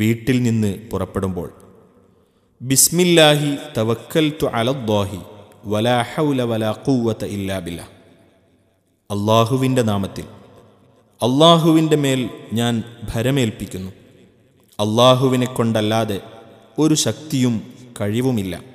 വീട്ടിൽ നിന്ന് പുറപ്പെടുമ്പോൾ ബിസ്മില്ലാഹി തവക്കൽ തു അലദ്ദാഹി വലാഹൗല വലാഖൂവത്ത ഇല്ലാ ബില്ല അള്ളാഹുവിൻ്റെ നാമത്തിൽ അള്ളാഹുവിൻ്റെ മേൽ ഞാൻ ഭരമേൽപ്പിക്കുന്നു അള്ളാഹുവിനെ കൊണ്ടല്ലാതെ ഒരു ശക്തിയും കഴിവുമില്ല